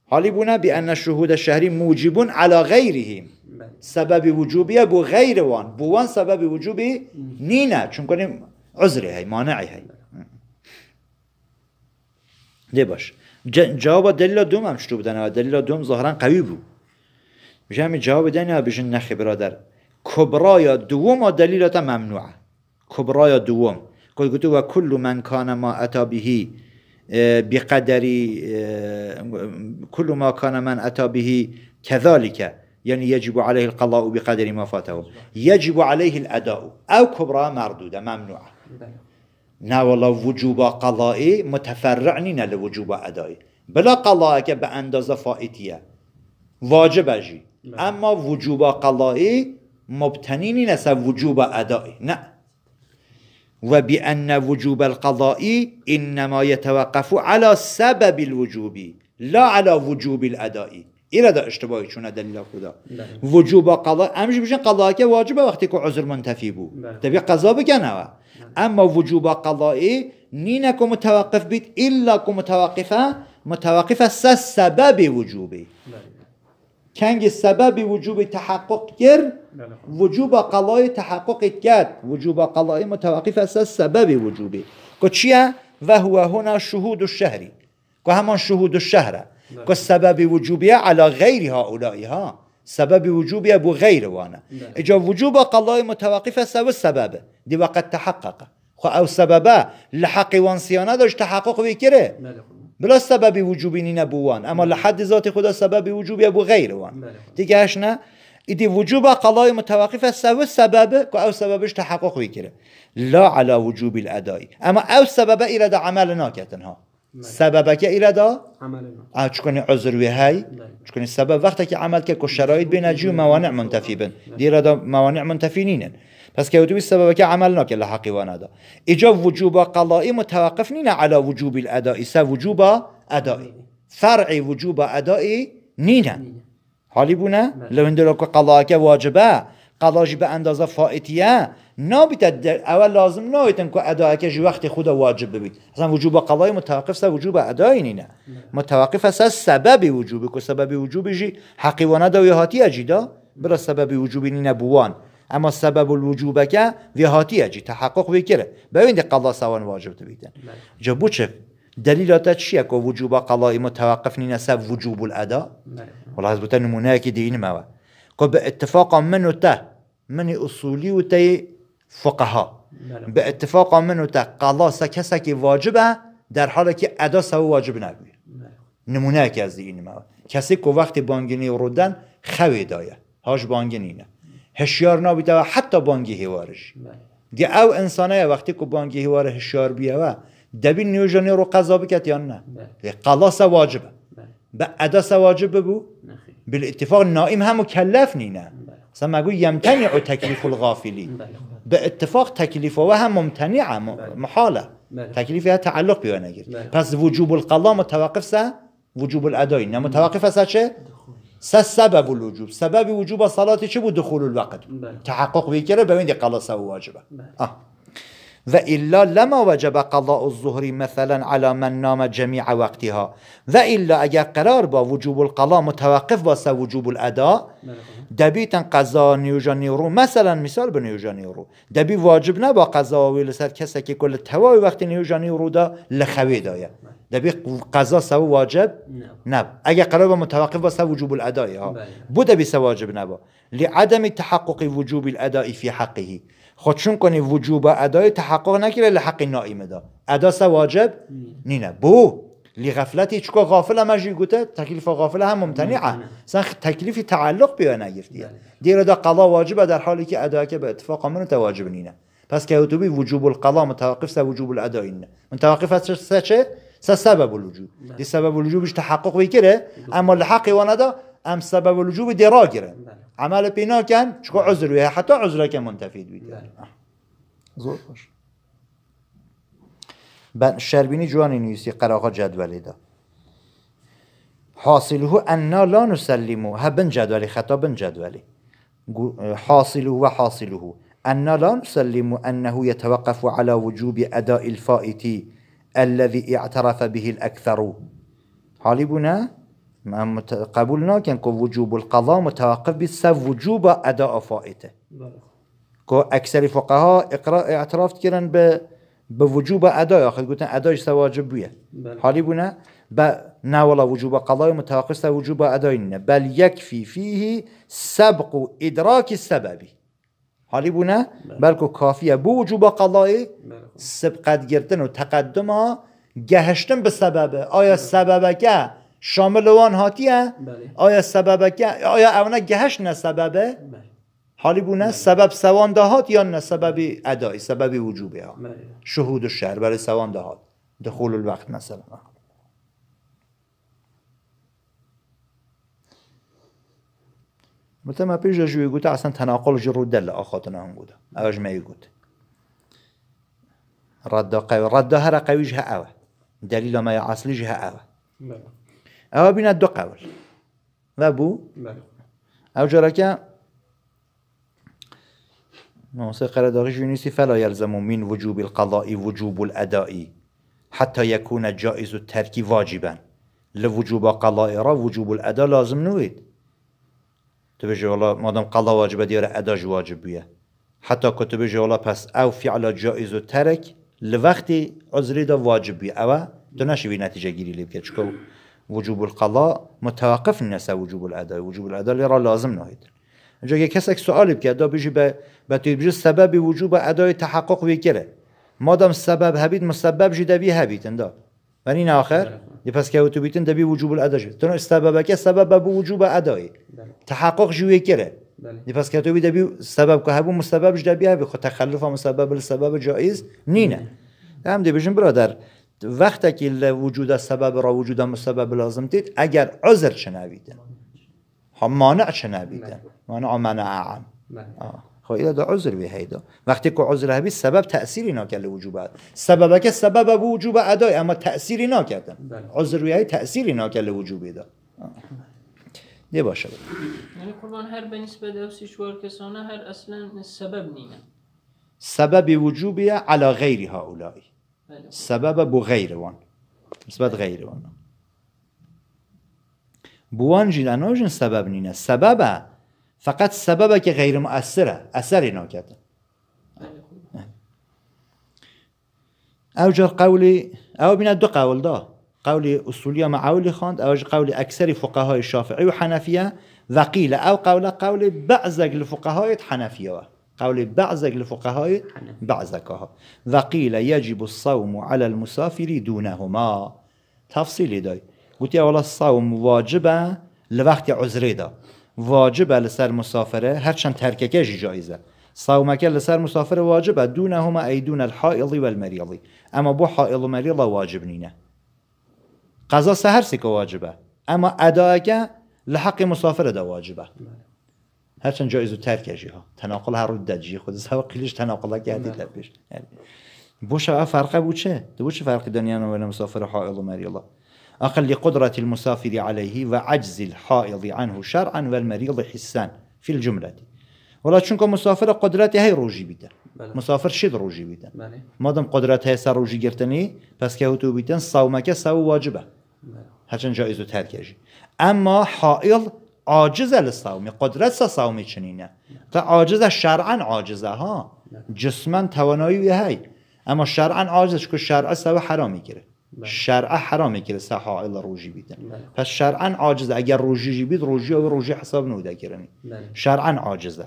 حالی بونه بی ان شهود شهری موجبون علا غیرهم بله. سبب وجوبیه بو غیر وان بو وان سبب وجوبی نینه چون کنیم عذری های مانعی های لی باش جواب دلیل دوم هم شروع بدن دلیل دوم ظاهرا قوی بود میشه همین جواب دنیا بشین نخی برادر کبرا یا دوم دلیلات ممنوعه کبرا یا دوم قد گفته و کل من کان ما اتا بهی بقدری کل ما کان من اتا بهی کذالک یعنی یجب علیه القضاء بقدری ما فاته یجب علیه الاداء او کبرا مردوده ممنوع نا والله وجوب قضائي متفرع نينا لوجوب أدائي بلا قضائك بأندازة فائتية واجب أجي أما وجوب قضائي مبتني نينا وجوب أدائي نا وبأن وجوب القضاء إنما يتوقف على سبب الوجوب لا على وجوب الأداء دا اشتباهی چونه دلیل خدا وجوب قضا امش بشن قضا که واجبه وقتی که عذر منتفی بو تبی قضا بکنه اما وجوب قضایی نینه که متوقف بید الا که متوقفه متوقفه سه سبب وجوبه کنگ سبب وجوب تحقق کرد وجوب قلای تحقق کرد وجوب قضایی متوقفه سه سبب وجوبه که چیه؟ و هو هنا شهود الشهری که همان شهود الشهره نعم. كالسبب وجوبها على غير هؤلاء ها سبب وجوبها بغير وانا نعم. اجا وجوب قضاء متوقف سوى السبب دي وقت تحقق خو او سببا لحق وانسيانا داش تحقق ويكره نعم. بلا سبب وجوب نی نبوان اما لحد ذات خدا سبب وجوبی ابو غير وان ديگه اش نه ایدی وجوب قضاء متوقف سو سبب سبب او سببش تحقق ويكره لا على وجوب الاداء اما او سبب الى عمل ناکتن ها بله. سببک ایردا چکنی و های بله. چکنی سبب وقتی که عمل که شرایط بین جی و موانع منتفی بن بله. دیردا موانع منتفی نینن پس که سبب که عمل نکه لحقی وانادا ایجا وجوب قضایی متوقف نینه علی وجوب الادائی سه وجوب ادائی فرع وجوب ادائی نینه حالی بونه لو اندلو که که واجبه قضایی به اندازه فائتیه نابتد اول لازم نایتن که ادای که وقت خود واجب ببید اصلا وجوب قضای متوقف سه وجوب ادای نه متوقف سه سبب وجوب که سبب وجوب جی حقی و ندوی هاتی اجیدا برا سبب وجوب نبوان اما سبب الوجوب که وی هاتی تحقق وی کره ببین قضا سوان واجب تبیدن جا دليلات شيء كو وجوب قضاء متوقف نسب وجوب الاداء والله حزبت نمونه كي دين ما كو باتفاق منو ته من اصولي وتي فقها ها بله. به اتفاق منو تقلا کسی که واجبه در حالی که ادا سو واجب نبید بله. نمونه که از این مواد کسی که وقتی بانگینی رودن خوی دایه هاش بانگینی نه هشیار نابیده و حتی بانگی هیوارش دی بله. او انسانه وقتی که بانگی هوار هشیار بیه و دبی نیوجانی رو قضا بکت یا نه واجبه به ادا واجب بو بالاتفاق نائم هم مکلف نینه مثلا مگو او تکلیف الغافلی باتفاق تكليفه و هم ممتنعه محاله فيها تعلق بیان نگیره پس وجوب القضا متوقف سه وجوب الأداء نه متوقف سه چه سه سبب الوجوب سبب وجوب صلاتی چه بود دخول الوقت تحقق بکره ببینید قضا سه واجبه آه. وإلا لما وجب قضاء الظهر مثلا على من نام جميع وقتها وإلا اگر قرار با وجوب القضاء متوقف با وجوب الأداء دبیتن قضا نیرو مثلا مثال به نیرو دبی واجب نبا قضا ویل سر کسی که کل توای وقتی نیرو دا لخوی دایه دبی قضا سو واجب نه اگه قرار با متوقف با سو وجوب الادای ها بله. بود دبی سو واجب نبا لعدم تحقق وجوب الادای فی حقه خودشون کنی وجوب ادای تحقق نکره لحق نائمه دا ادا سو واجب نینه بو لغفلتی چکا غافل اجی گوته تکلیف غافل هم ممتنعه سن تکلیف تعلق بیا نگرفتیه دیر دا قضا واجبه در حالی که ادا که به اتفاق من تواجب نینه پس که اتوبی وجوب القضا متوقف سه وجوب الادا اینه متوقف سه چه سه سبب الوجوب دی سبب الوجوبش تحقق بیکره اما لحقی واندا ام سبب الوجوب دی را گیره عمل پینا کن چکا عذر حتی عذر که منتفید بیده زور باشه شربيني جواني نيسي قراغا جدولي دا حاصله انا لا نسلمو ها بن خطابن خطا بن حاصله و حاصله انا لا نسلم انه يتوقف على وجوب اداء الفائت الذي اعترف به الاكثر حالبنا قبولنا كان وجوب القضاء متوقف بس وجوب اداء فائته كو اكثر فقهاء اقرا اعتراف كرن به به وجوب ادا آخر گفتن ادای واجب بیه بله. حالی بونه ب نه ولا وجوب قضای متوقف وجوب ادای نه بل یکفی فیه سبق و ادراک سببی حالی بونه بله. بلکه کافیه بو وجوب قضای بله. سبقت گرتن و تقدم ها گهشتن به سببه آیا سببکه شامل وان هاتیه آیا سببکه آیا اونا گهش نه سببه حالی بونه بله. سبب سواندهات یا نه سبب ادای سبب وجوبه ها بله. شهود و شهر برای سواندهات دخول الوقت مثلا مثلا ما پیش جوی گوته اصلا تناقل جرو دل آخاتنا هم گوته اوش ما گوته رد قوی رد هر قوی جه اوه دلیل ما اصلی جه اوه بله. اوه بیند دو قول و بو او که ناصر قراداغي جونيسي فلا يلزم من وجوب القضاء وجوب الأداء حتى يكون جائز الترك واجبا لوجوب قضاء را وجوب الأداء لازم نويد تبجي والله دام قضاء واجبه ديرا أداء واجب بيه حتى كتب والله بس أو فعل جائز الترك لوقت عزري دا واجب بی او دناش نشوی نتيجة جيري لیب وجوب القضاء متوقف نسا وجوب الاداء وجوب الاداء لرا لازم نويد اینجا یک کس سوال کرد بیشی به به بیشی سبب وجوب ادای تحقق ویکره مادام سبب هبید مسبب جی دوی هبید اندا و این آخر بله. یه پس که تو بیتن دبی وجوب الادا شد تنها سبب که سبب به وجوب ادای بله. تحقق جی کره بله. یه پس که تو بی دبی سبب که هبو مسبب جی دوی هبی خود تخلف سبب سبب جایز نینه هم دی بیشن برادر وقتی که وجود سبب را وجود مسبب لازم دید اگر عذر چنویدن هم مانع معنی من اعم بله. خب اینا عذر به هیدا وقتی عذر هبی سبب تأثیری نکرده وجوب سبب که سبب وجوب ادای اما تأثیری نکردن بله. عذر به تأثیری نکرده وجوب دا دی باشه یعنی قربان هر بنسبه دوسی شوار کسانه هر اصلا سبب نینه سبب وجوبی علی غیر هؤلاء بله. سبب بو غیر وان نسبت غیر وان بوان جین سبب نینه سبب فقط سببه که غیر مؤثره اثری نکرده او جر قولی او بیند دو قول دا قول اصولی عولی خواند او قول فقه های شافعی و حنفیه و قیل او قول قول بعضک الفقهای حنفیه قول بعضك لفقهاء بعضكها وقيل يجب الصوم على المسافر دونهما تفصیلی داي قلت يا والله الصوم واجبه لوقت عذره دا واجب لسر مسافره هرچند ترککش جایزه کل لسر مسافر واجبة هما أي دون الحائض المریض اما بو و مریض واجب هر قضا سهر واجبه اما ادا که لحق مسافر دا واجبه هرچند جایزو ترک ها تناقل هر رد جی خود سوا قلیش تناقل کردی پیش بو شبه فرقه بو چه؟ دو چه فرقی دنیا نویل مسافر حائل و مریض أقل قدرة المسافر عليه وعجز الحائض عنه شرعا والمريض حسان في الجملة ولا چونكو مسافر قدرت هي روجي بيته مسافر شد روجي بيته مادام قدرت هي سر روجي گرتني پس که هتو بيتن صومك سو واجبه هرچند جائزه ترك يجي اما حائض عاجز للصوم قدرت صوم چنينه تا عاجز شرعا عاجزه ها جسما توانایی هي اما شرعا عاجزش که شرع سو حرام میگیره بله. شرع حرامه کلیسا حائل روجی بیدن بله. پس شرعا عاجزه اگر روجی بید روجی او روجی حساب نودا کرنی بله. شرعا عاجزه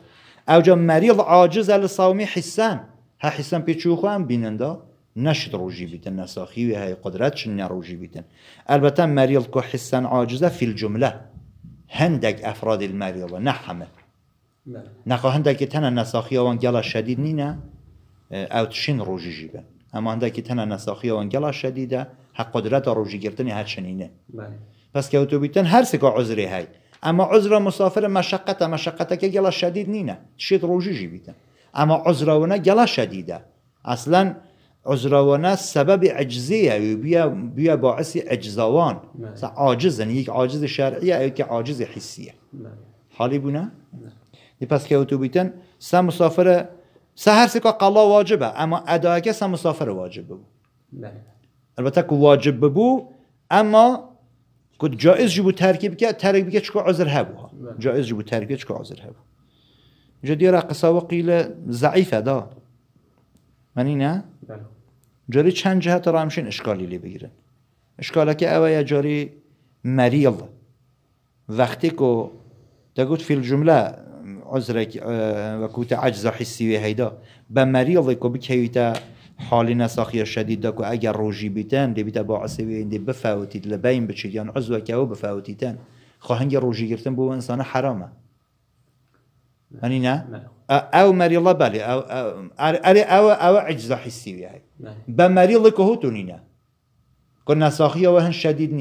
جا مریض عاجزه لصومی حسان ها حسان پیچو هم بیننده نشد روجی بیتن نساخی های قدرات نه روجی بیتن البته مریض کو عاجزه فی في هندگ هندك افراد المريضة نه همه هندگ که نساخی وان گلا شدید نینا او تشین روجی جیبه اما شدیده قدرت ئەمانداکی تەنە نەساخیەوە گەڵا شەدیدا هر ڕۆژیگررتنی هر بله. پسکەوتوبیتن هەرسێکە های اما ئەمە عزرە مسافرە مەشقەتە مەشقەتەکە گەڵا شدید نینە شێت ڕۆژیژی بیتن گلا شدیده. گەڵا شەدیدا ئەسلەن سبب سبب یا بیا باعث باعسی بله. عاجز عاجزن یک شرعی یا یک عاجز حیسیە بله. حالی نه؟ پس که بیتن سا مسافرە سهر سکا قلا واجبه اما ادا کس مسافر واجب ببو البته که واجب ببو اما که جائز جبو ترکیب که ترکیب که چکو عذر هبو جائز جبو ترکیب چکو عذر هبو اینجا را قصاوه قیل ضعیفه دا منی نه؟ بله. جاری چند جهت را همشین اشکالی لی بگیره. اشکاله که اوه جاری مریض وقتی که دا گوت فی الجمله عذرک وکوتا عجز حسی هیدا مریض کو بکیتا حال نساخی شدید دا که اگر روژی بیتن دی بیتا با عصبی این دی بفوتید لبین بچیان یعنی او که او خواهنگ روژی بو انسان حرامه هنی یعنی نه؟ او مریضه بله او او او او عجز حسی که بمریضه که نه نینه که نساخی او هن شدید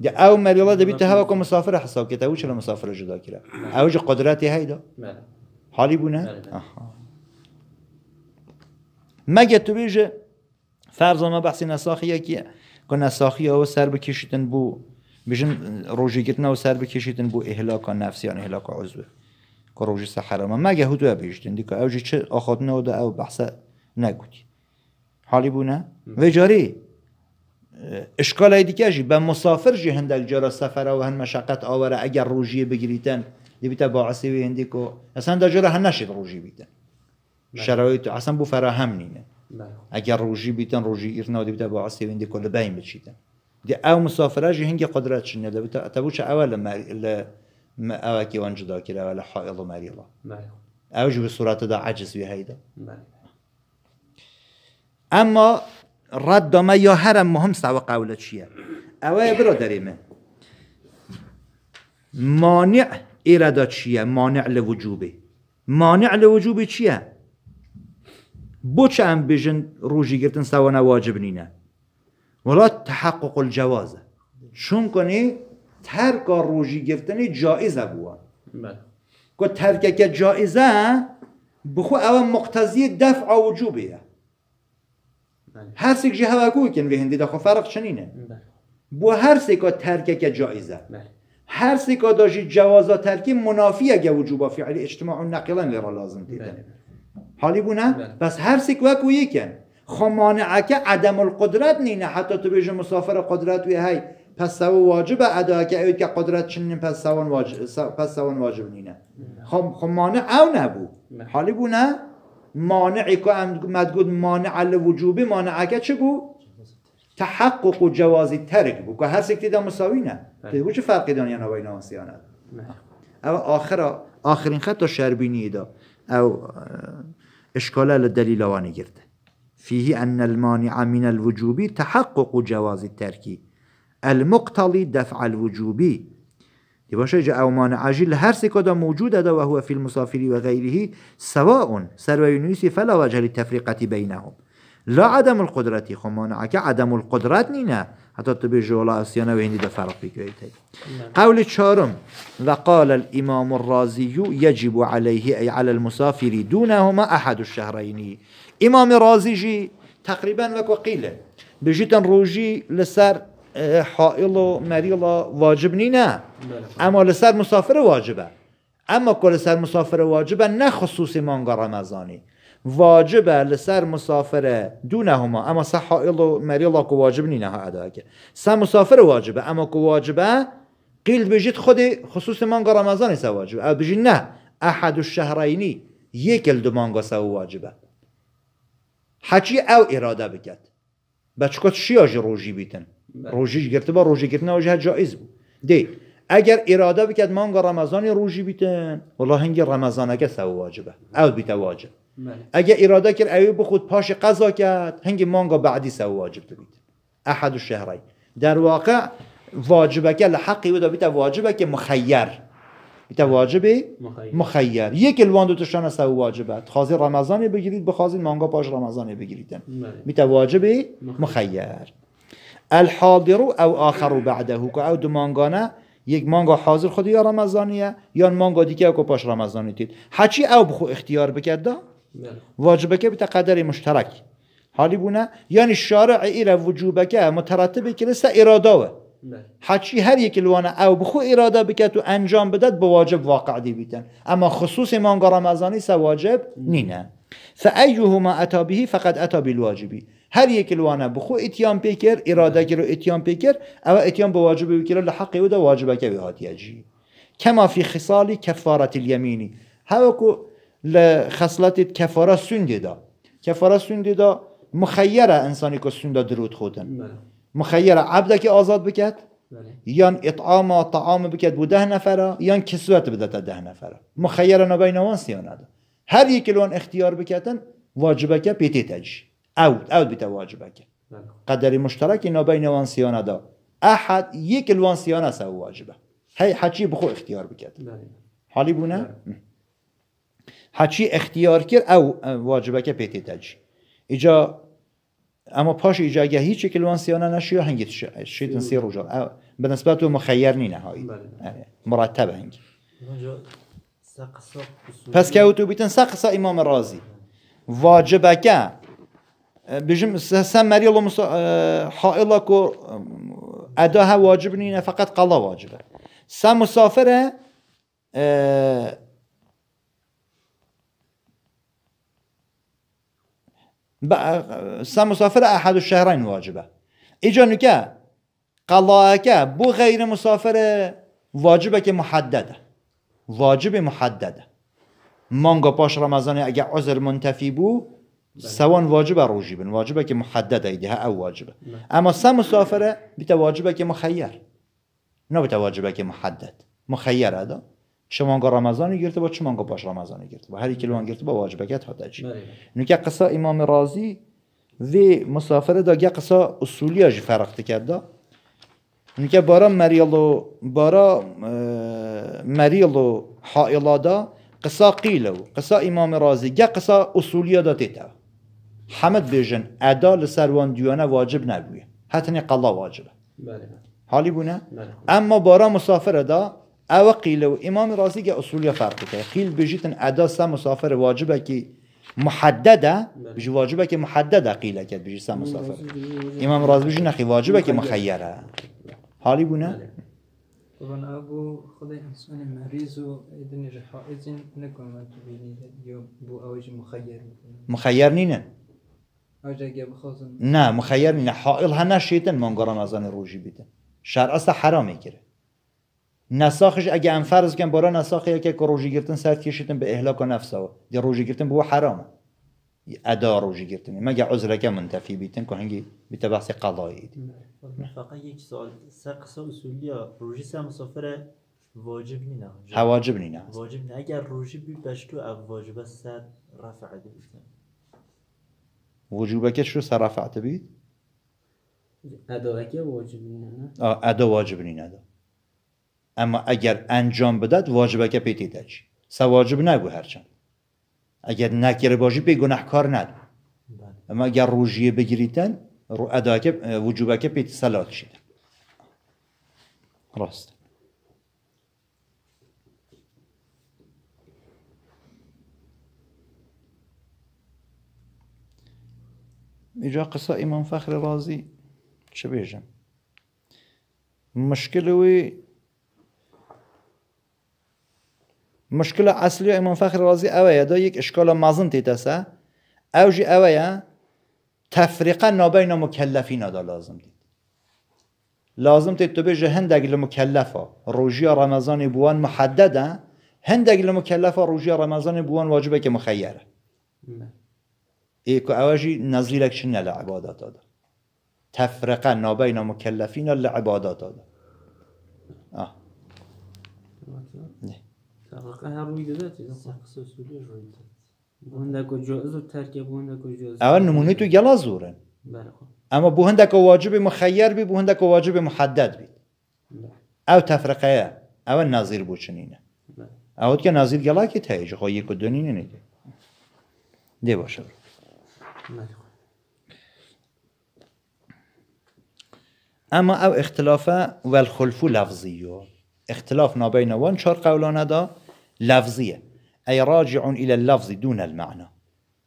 دی او مریلا د بیت هوا کوم مسافر حساب کته وش چرا مسافر جدا کرا اوج قدرت هیدا بله. حالی بونه بله. مگه تو بیجه فرض ما بحث نساخیه که که نساخیه او سر بکشیدن بو بیجن روژی گتنه او سر بکشیدن بو احلاک نفسی یا احلاک عضوه که روژی سحرامه مگه هدوه بیشتن دی که اوجی چه آخادنه نه ده او بحث نگودی حالی بونه وجاری اشکال های دیگه جی به مسافر جی هندک جرا سفر و هن مشقت آوره اگر روژیه بگیریتن بیتا باعثی و هندی که اصلا در جرا هن نشید روژی بیتن شرایط اصلا بو فراهم نینه اگر روژی بیتن روژی ایرنا دی بیتا باعثی و هندی که لبین بچیتن دی او مسافره جی هنگی قدرت شنه دی بیتا دیبیتا چه اول مر... ما اواكي وانجدا كلا ولا حائض مريضة به صورت دا عجز بی بهيدا أما رد ما یا هر مهم سوا قوله چیه اوه برا من مانع ایرادا چیه مانع لوجوبه مانع لوجوبه چیه بوچه هم بیجن روژی گرتن سوا واجب نینه ولا تحقق الجوازه چون کنی ترک روژی گرفتن جایزه بوا که بله. ترک که جایزه بخو او مقتضی دفع وجوبه بله. هر سێک ژ هندی وێهندی فرق فەرق چنینە بۆ بله. هەر ترک تەرکێکە جایزە هر سێکۆ بله. دۆژی جوازا تەرکی منافیە گە وجوبا فعلی اجتماع نەقیڵەن لرا لازم دیدن حالی بوونە بەس هر سێک وەکو یەکەن خۆمانەعەکە عدم القدرت نینە حتا تو بێژە مسافرە قدرت وێ هەی واجب ادا که اوی که قدرت چنین سوان واجب نینە خمانه او نبو حالی نه؟ مانعی که مدگود مانع الوجوبی مانع که چه بود؟ تحقق و جوازی ترک بود که هر سکتی دا مساوی نه که بله. چه فرقی دانیان و اینا آسیانه او آخر آخرین خط تا شربینی دا او اشکاله لدلیل آوانی گرده فيه ان المانع من الوجوب تحقق جواز الترك المقتضي دفع الوجوبی يباشا أو مانع أجل هر سكدا موجود هذا وهو في المسافر وغيره سواء سروي نيسي فلا وجه للتفرقة بينهم لا عدم القدرة خو مانع عدم القدرة نينا حتى تبي جولا أسيانا وهندي دا فرق بكويته نعم. قول چارم وقال الإمام الرازي يجب عليه أي على المسافر دونهما أحد الشهرين إمام رازي جي تقريبا وكو قيله بجيتن روجي لسر حائل و مریل واجب نی نه بله. اما لسر مسافر واجبه اما کل سر مسافر واجبه نه خصوصی مانگا رمضانی واجبه لسر مسافر هما. اما سه حائل و مریل که واجب نی نه ادا سه مسافر واجبه اما که واجبه قیل بجید خود خصوص مانگا رمضانی سه واجبه او بجید نه احد الشهرینی یک دو مانگا سه واجبه حچی او اراده بکد بچکت شیاج روژی بیتن روجی گرفته با روژه گرفتن وجه جایز بود دی اگر اراده بکد مانگا رمضان روجی بیتن والله هنگ رمضان اگه سو واجبه او بیت واجب بله. اگر اراده کرد اوی خود پاش قضا کرد هنگ مانگا بعدی سو واجب بیت احد الشهرین در واقع واجبه که لحقی بود بیت واجبه که مخیر بیت واجبه مخیر, یک الوان دو تشان سو واجبه خازی رمضان بگیرید بخازید مانگا پاش رمضان بگیرید بله. بیت واجبه مخیر الحاضر او آخر بعده که او دو مانگانه یک مانگا حاضر خود یا رمضانیه یا مانگا دیگه که پاش رمضانی تید هچی او بخو اختیار بکرده واجبه که بتا قدر مشترک حالی بونه یعنی شارع ایر وجوبه که مترتبه که اراده و هچی هر یک لوانه او بخو اراده بکد و انجام بدد به واجب واقع دی بیتن اما خصوص مانگا رمضانی سه واجب نینه فأيهما بهی فقد هر یک لوانه بخو اتیام پیکر اراده رو اتیام پیکر او اتیام به واجب وکیل حق او ده واجبه که هاتیه جی کما فی خصال کفارت الیمینی هوا کو خصلت کفاره سوندیدا دا کفاره سوندیدا دا مخیره انسانی که سنده درود خودن بله. مخیره عبده که آزاد بکد بله. یان اطعام و طعام بکد بو ده نفره یان کسوت بده تا ده نفره مخیره نبین وان سیانه هر یک لون اختیار بکتن واجبه که پیتی تجی او عود بیت که بله. قدر مشترک اینا بین وانسیان دا احد یک الوانسیان است او واجبه هی حچی بخو اختیار بکرد بله. حالی بونه بله. حچی اختیار کرد او واجبه که پیتی تجی ایجا اما پاش ایجا اگه هیچ یک سیانه نشی یا هنگی شیطن سی روجا به نسبت تو مخیر نی نهایی مرتبه هنگی پس که او تو بیتن سقص امام رازی واجبه که بجم سن مريل حائلة كو أداها واجب نينا فقط قلا واجبة سم مسافرة سم مسافرة أحد الشهرين واجبة إجا نكا قضاءك بو غير مسافرة واجبه که محدده واجب محدده مانگا پاش رمضان اگر عذر منتفی بو بله. سواء واجب او بن واجبه که محدده ها او واجبه بله. اما سم مسافره بیت واجبه که مخیر نه بیت واجبه که محدد مخیر ادا شما مانگا رمضان گرفت با چه مانگا باش رمضان گرفت با هر یک لون بله. گرفته با واجبگت حدجی نو که قصا امام رازی و مسافره دا گه قصا اصولی اج فرق کرده نو که بارا مریلو بارا مریلو حائلادا قصا قیلو قصا امام رازی گه قصه اصولی دا تیتا حمد بێژن ادا لە سەروان دیوانە واجب نەبووە هەتنی قلا واجبە بله. حالی بوونە بله. اما بارا مسافر ادا او قیل و امام رازی گه ڕاستیگە ئوسولیە که قیل بژیتن ادا سا مسافر واجبه محدده، واجبەکی بله. واجبه کی محدده قیل قیلەکەت بژی سا مسافر امام رازی ڕاز نخی واجبه واجبەکی مخیره حالی بونه؟ طبعا ابو خذی انسان اذن ودنی نکنم تو ما یا بو اوج مخیر مخیر نینا نه مخیر نه حائل ها نشیتن مانگا رمضان روژی بیتن شرع است حرام کرد نساخش اگه ام فرض کن نساخ نساخه که روژی گرتن سرد کشیدن به احلاک و نفسا دی روژی گرتن بو حرامه ادا روژی گرتن مگه عذر که منتفی بیتن که هنگی بیتا بحث قضایی دی فقط یک سوال سر قسم اصولی روژی سر مسافر واجب نینا واجب واجب نینا اگر روژی بی او واجب سر رفع دیتن وجوبکش رو رفعت بید ادا واجب نه ادا واجب نه اما اگر انجام بدد که پیتی چی؟ سواجب نگو هرچند اگر نکره باشی به گناهکار ند بله. اما اگر روژیه بگیریدن رو اداکه که پیتی سلات شید راست اجا قصة امام فخر رازي شبيجم مشكلة وي مشكلة أصلية امام فخر رازي اويا دا يك اشكال مازن تيتسا او جي اويا تفرقه نابين مكلفين دا لازم دي لازم تيت تو بيجي هندق المكلفة روجيا رمضان بوان محددا هند اگل مكلفا روجيا رمضان بوان واجبك مخيرة ایکو اواجی نزیلک چنه لعبادات آده تفرقه نابین مکلفین لعبادات داده آه نه تفرقه هر روی داده اول نمونه تو گلا زورن بله خب. اما بو هندک واجب مخیر بی بو هندک واجب محدد بی بله. او تفرقه او نظیر بو چنینه بله. او که نظیر گلا که تایج خواهی که دونینه نگه دی باشه اما او اختلاف و الخلف لفظی اختلاف بین وان چار قولان دا لفظیه ای راجع الى اللفظ دون المعنى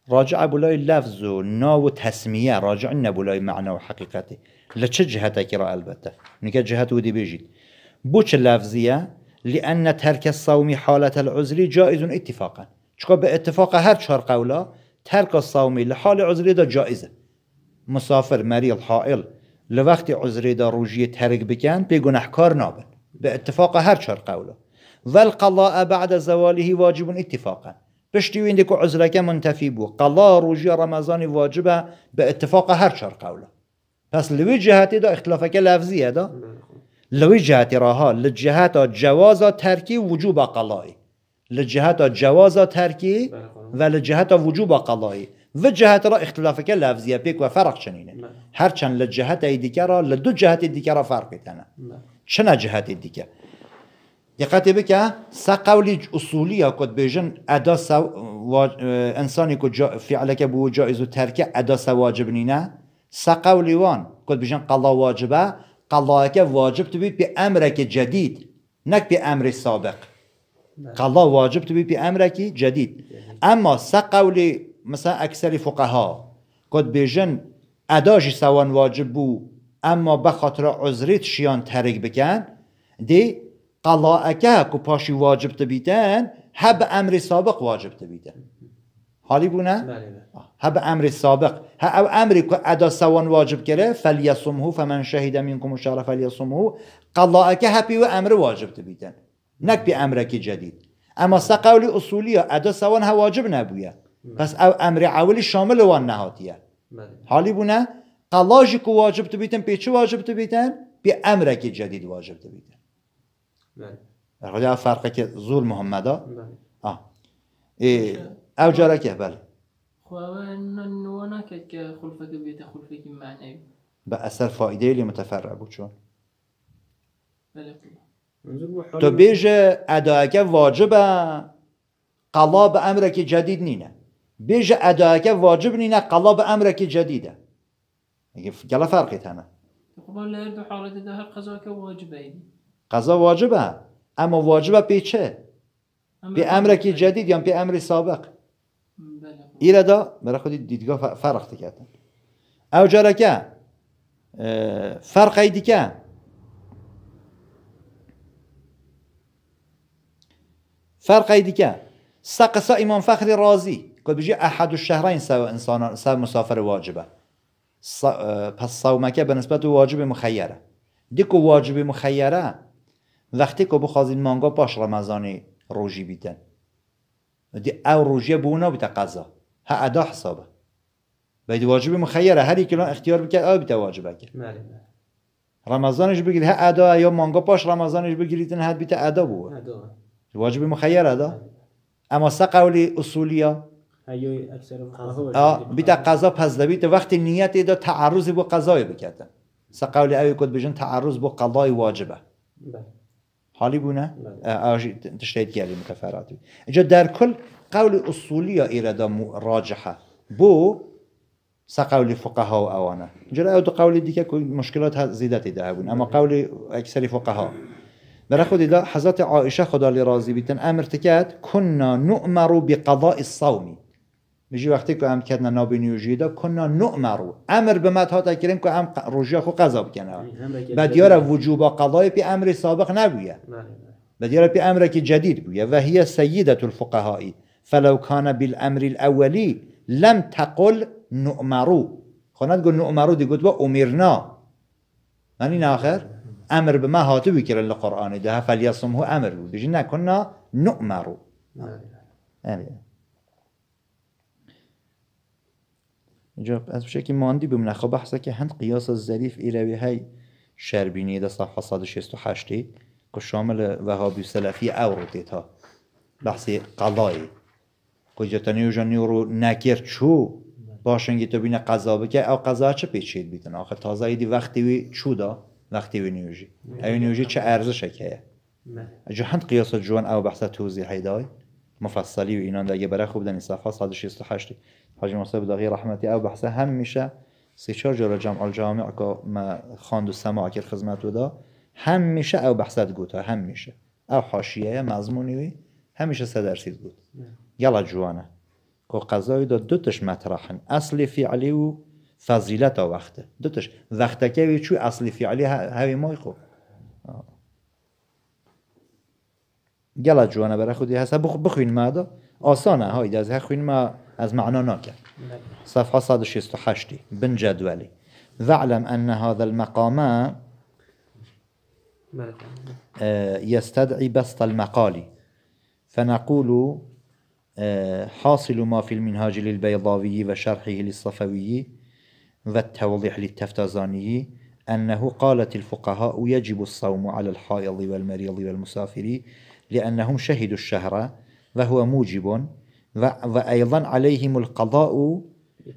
راجع بولاي لفظ و نا و تسمیه راجع نبولاي معنى و حقیقته لچه اکی را البته نکه جهت ودی بيجيد بوش لفظیه لأن ترك الصوم حالة العزر جائز اتفاقا چکا به اتفاق هر چار قولا ترک صومی لحال عذری دا جایزه مسافر مریض حائل لوقت عذری دا روجی ترک بکن به گناهکار نابن به اتفاق هر چهار قوله والقضاء بعد زواله واجب اتفاقا پشتی و که عذرک منتفی بو قلا روجی رمضان واجبه به اتفاق هر چهار قوله پس لوی جهتی دا اختلافک لفظیه دا خب. لوی جهتی راها لجهت جواز ترکی وجوب قلایی لجهت جواز ترکی بله و لجهت وجوب قضایی و جهت را اختلاف که لفظیه پیک و فرق چنینه بله. هرچند لجهت دیگه را لدو جهت دیگه را فرق کنه بله. چنه جهت دیگه دقت بکه سه قولی اصولی ها کد بیجن ادا سو انسانی که جا... فعل که بو جایز و ترکه ادا سو واجب نینه سه قولی وان کد قلا واجبه قلا که واجب تو بید به امر جدید نک به امر سابق قضا واجب تبی جدید جديد اما سقول مثلا فقه ها قد بیجن أداش سوان واجب بو اما بخاطر عذرت شیان ترک بکن دی قلاعکه کو پاشی واجب بیتن هب امر سابق واجب بیتن حالی نه. هب امر سابق ها او امری که ادا سوان واجب کره فلیسمهو فمن شهد منکم الشهر فلیسمهو اکه هپی و امر واجب بیتن نک به کی جدید اما سقاول اصولی ادا سوان ها واجب نبویه بله. پس او امر اول شامل وان نهاتیه بله. حالی بونه قلاجی که واجب تو بیتن پیچه واجب تو بیتن به کی جدید واجب تو بیتن بله. خدا فرقه که زول ها آه او جاره که بله خواه که خلفه دو بیتن خلفه که معنی به اثر فایده لی متفرع بود چون بله تو بیجه اداکه واجبه قلاب که جدید نینه بیجه اداکه واجب نینه قلاب که جدیده گله فرقی تنه خب، حالت هر قضا که واجبه قضا واجبه اما واجبه پی چه؟ پی خب، که خب. جدید یا پی امر سابق بله، ایره دا برای خودی دیدگاه فرق تکردن او جارکه فرقی دیگه ای دیگه سقسا امام فخر رازی که بجی احد الشهرین سو انسان سو مسافر واجبه پس صومکه به نسبت واجب مخیره دیکو واجب مخیره وقتی که بخوازین مانگا پاش رمضان روژی بیدن دی او روژی بونا بیتا قضا ها ادا حسابه باید واجب مخیره هر لان اختیار بکرد او بیتا واجبه کرد رمضانش بگیری ها ادا یا مانگا پاش رمضانش بگیریتن هد بیتا ادا بود الواجب مخير هذا اما قول اصوليه اه بتا قضا پس دبيت وقت نیت دا تعرض بو قضای بكتا سه قول كنت بجن تعرض بو قضای واجبه حالی بونا آه، آه، اجي تشتید گلی متفرات اجا در كل قول اصولی اراد راجحه بو سه قول فقه ها اوانه او قول ديك مشكلات زیادتی ده اما قول اكثر فقه در خود دا حضرت عائشه خدا لی راضی بیتن امر تکت کنا نؤمر بقضاء الصوم میجی وقتی که ام کردن نابینی و دا کنا نؤمر امر به مت هات کریم که ام روزی خو قضا بکنه بعد یارا وجوب قضای پی امر سابق نبویه بعد یارا پی امر که جدید بویه و هي سیدة الفقهاء فلو كان بالامر الاولی لم تقل نؤمرو خونت گو نؤمرو دیگه با امرنا من این آخر امر به ما هاتو که لقرآن ده فلیصمه امر بود بجی نکننا نؤمرو اینجا از که ماندی به منخواه بحثه که هند قیاس ظریف ایروی های شربینی ده صفحه 168 که شامل وهابی سلفی او رو دیتا بحث قضایی کجا تنیو جنیو رو نکر چو بله. باشنگی تو بینه قضا بکه او قضا چه پیچید بیتن آخر تازه ایدی وقتی وی چو دا وقتی و نیوجی. این نیوجی چه ارزشه که هند قیاس جوان او بحث توزی هیدای مفصلی و اینان دیگه برای خوب دن صفحه 168 حجم مصطفی داغی رحمتی او بحث هم میشه سه چهار جلو جمع الجامع که ما خواند و سماع کرد خدمت دا هم میشه او بحثت گوتا هم میشه او حاشیه مضمونی وی همیشه سه درسید بود یلا جوانه که قضایی دو دوتش مطرحن اصل فعلی و فضیلت ها وقته دوتش وقتکه وی چوی اصلی فعلی هوی مای خو آه. گلا جوانه برای خودی هست بخوین ما دا آسانه های از خوین ما از معنا ناکرد صفحه 168 بن جدولی وعلم ان هذا المقام يستدعي آه، بسط المقال فنقول آه، حاصل ما في المنهاج للبيضاوي وشرحه للصفوي والتوضيح للتفتازاني أنه قالت الفقهاء يجب الصوم على الحائض والمريض والمسافر لأنهم شهدوا الشهر وهو موجب وأيضا عليهم القضاء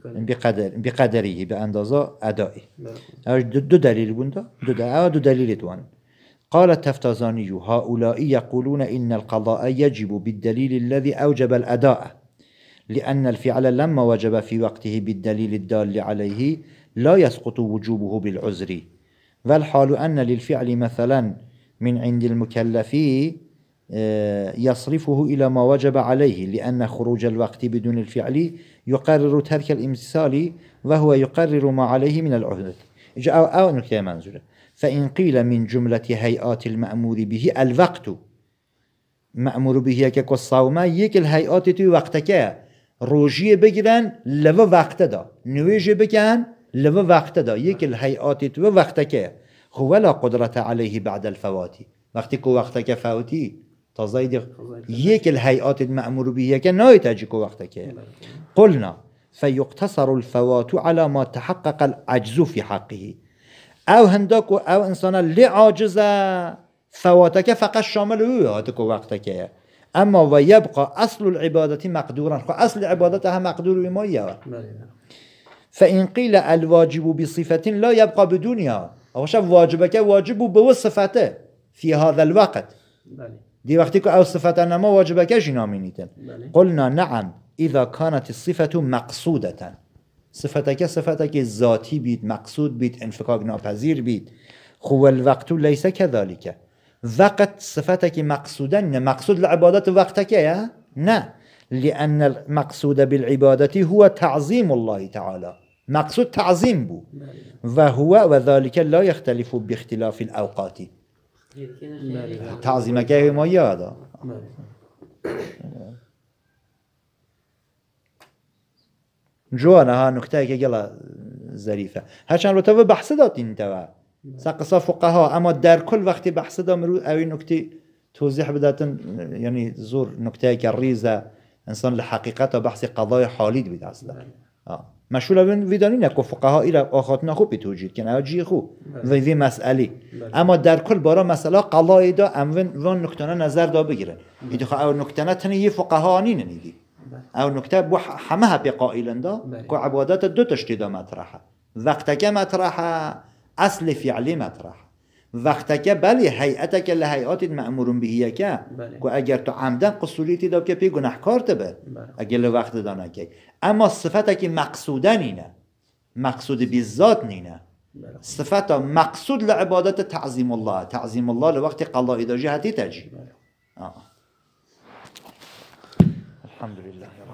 بقدر بقدره باندازه ادائه دو دليل بنده دو, آه، دو دليل دوان قال التفتازاني هؤلاء يقولون إن القضاء يجب بالدليل الذي أوجب الأداء لأن الفعل لما وجب في وقته بالدليل الدال عليه لا يسقط وجوبه بالعذر والحال أن للفعل مثلا من عند المكلف آه، يصرفه إلى ما وجب عليه لأن خروج الوقت بدون الفعل يقرر ترك الامتثال وهو يقرر ما عليه من العهدة أو, أو نكتة منزلة فإن قيل من جملة هيئات المأمور به الوقت مأمور به كالصوم يك الهيئات تو وقتك روژیه بگیرن لوا وقته دا نویجه بگن لوا وقته دا یک الهیاتی تو وقت که خولا قدرت علیه بعد الفواتی وقتی که وقت که فوتی معمور بیه که نایت اجی کو وقت که قلنا فيقتصر الفوات على ما تحقق العجز في حقه او و او انسان لعاجزه فواتکه فقط شامل هاتکو وقتکه. اما و یبقا اصل العبادت مقدورا خب اصل عبادت هم مقدور ما یا فان قیل الواجب بصفت لا یبقا بدونها او شب واجبه که واجب به صفته فی هذا الوقت بله. دی وقتی که او صفته نما واجبه که جنامینیتن بله. قلنا نعم اذا کانت الصفه مقصوده صفته که ذاتی بید مقصود بید انفکاک ناپذیر بید خو الوقت لیس کذلک فقط صفتك مقصودا مقصود العبادة وقتك يا نا لأن المقصود بالعبادة هو تعظيم الله تعالى مقصود تعظيم بو وهو وذلك لا يختلف باختلاف الأوقات تعظيمك يا ما يادا جوانا ها نكتة يلا زريفة هشان رتبه بحث داتين توا سقصا فقها اما در کل وقتی بحث دام رو اوی نکته توضیح بداتن یعنی زور نکته که ریزه انسان لحقیقت و بحث قضای حالید بید اصلا مشهور بین ویدانی نکو فقها این آخاتنا خوب بتوجید کن او جی خوب بله. وی مسئله بله. اما در کل بارا مسئله قضای دا امون وان نکته نظر دا بگیره ایدو او تنه یه فقها نینه بله. او نکته بو همه هپی قائلن دا که عبادات دو تشتی دا مطرحه وقتا که مطرحه اصل فعلی مطرح وقتکه بله که لحیاتید مأمورون بهیه که بله. که اگر تو عمدن قصوریتی دو که پی گناهکار تبه بله. اگر وقت دانه که اما صفت که مقصودن اینه مقصود بیزاد نینه بله. صفت مقصود لعبادت تعظیم الله تعظیم الله لوقت قلائداجی حتی الحمد لله